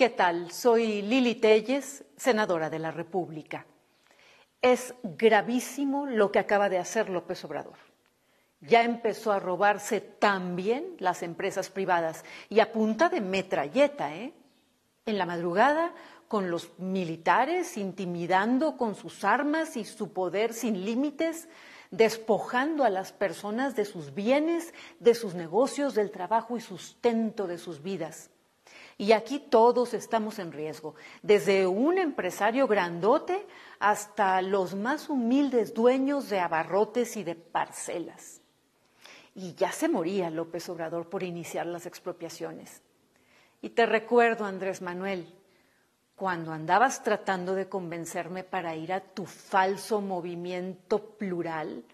¿Qué tal? Soy Lili Telles, senadora de la República. Es gravísimo lo que acaba de hacer López Obrador. Ya empezó a robarse también las empresas privadas y a punta de metralleta, ¿eh? En la madrugada, con los militares intimidando con sus armas y su poder sin límites, despojando a las personas de sus bienes, de sus negocios, del trabajo y sustento de sus vidas y aquí todos estamos en riesgo, desde un empresario grandote hasta los más humildes dueños de abarrotes y de parcelas. Y ya se moría López Obrador por iniciar las expropiaciones. Y te recuerdo, Andrés Manuel, cuando andabas tratando de convencerme para ir a tu falso movimiento plural,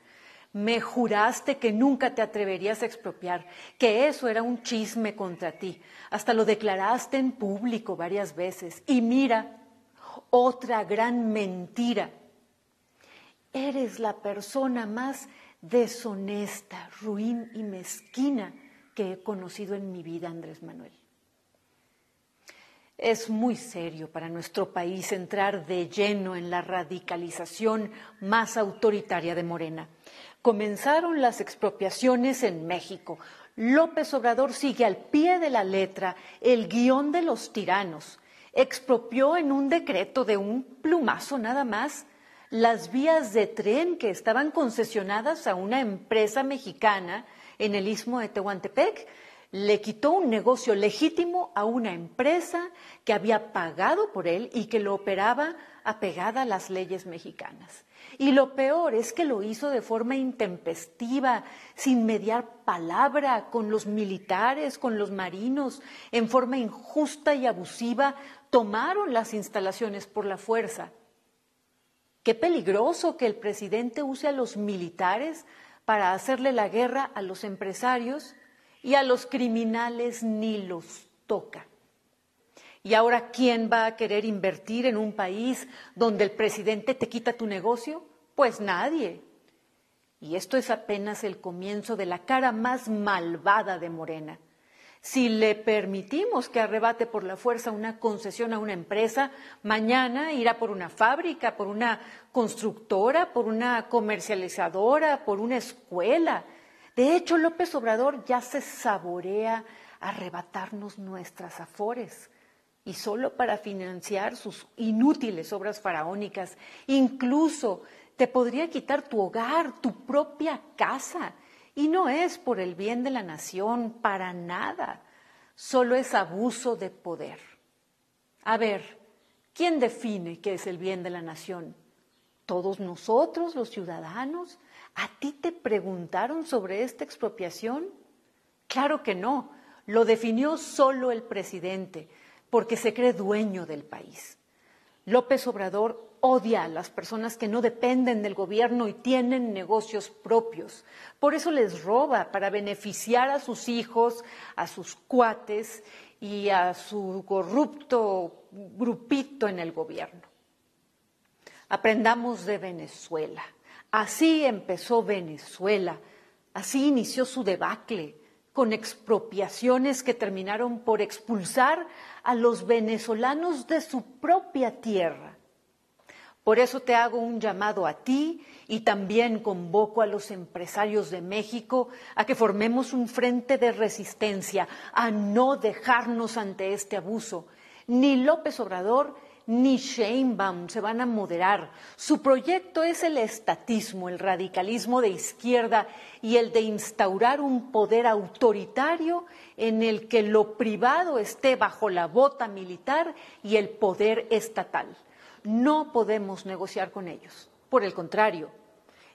me juraste que nunca te atreverías a expropiar, que eso era un chisme contra ti. Hasta lo declaraste en público varias veces. Y mira, otra gran mentira. Eres la persona más deshonesta, ruin y mezquina que he conocido en mi vida, Andrés Manuel. Es muy serio para nuestro país entrar de lleno en la radicalización más autoritaria de Morena comenzaron las expropiaciones en México. López Obrador sigue al pie de la letra el guión de los tiranos. Expropió en un decreto de un plumazo nada más las vías de tren que estaban concesionadas a una empresa mexicana en el istmo de Tehuantepec le quitó un negocio legítimo a una empresa que había pagado por él y que lo operaba apegada a las leyes mexicanas. Y lo peor es que lo hizo de forma intempestiva, sin mediar palabra con los militares, con los marinos, en forma injusta y abusiva, tomaron las instalaciones por la fuerza. Qué peligroso que el presidente use a los militares para hacerle la guerra a los empresarios y a los criminales ni los toca. ¿Y ahora quién va a querer invertir en un país donde el presidente te quita tu negocio? Pues nadie. Y esto es apenas el comienzo de la cara más malvada de Morena. Si le permitimos que arrebate por la fuerza una concesión a una empresa, mañana irá por una fábrica, por una constructora, por una comercializadora, por una escuela de hecho, López Obrador ya se saborea arrebatarnos nuestras afores y solo para financiar sus inútiles obras faraónicas. Incluso te podría quitar tu hogar, tu propia casa. Y no es por el bien de la nación, para nada. Solo es abuso de poder. A ver, ¿quién define qué es el bien de la nación? todos nosotros, los ciudadanos, ¿a ti te preguntaron sobre esta expropiación? Claro que no, lo definió solo el presidente, porque se cree dueño del país. López Obrador odia a las personas que no dependen del gobierno y tienen negocios propios. Por eso les roba para beneficiar a sus hijos, a sus cuates y a su corrupto grupito en el gobierno. Aprendamos de Venezuela. Así empezó Venezuela, así inició su debacle, con expropiaciones que terminaron por expulsar a los venezolanos de su propia tierra. Por eso te hago un llamado a ti y también convoco a los empresarios de México a que formemos un frente de resistencia, a no dejarnos ante este abuso. Ni López Obrador ni Sheinbaum se van a moderar. Su proyecto es el estatismo, el radicalismo de izquierda y el de instaurar un poder autoritario en el que lo privado esté bajo la bota militar y el poder estatal. No podemos negociar con ellos. Por el contrario,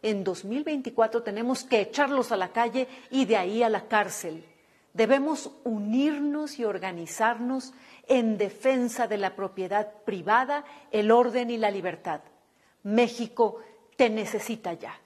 en 2024 tenemos que echarlos a la calle y de ahí a la cárcel Debemos unirnos y organizarnos en defensa de la propiedad privada, el orden y la libertad. México te necesita ya.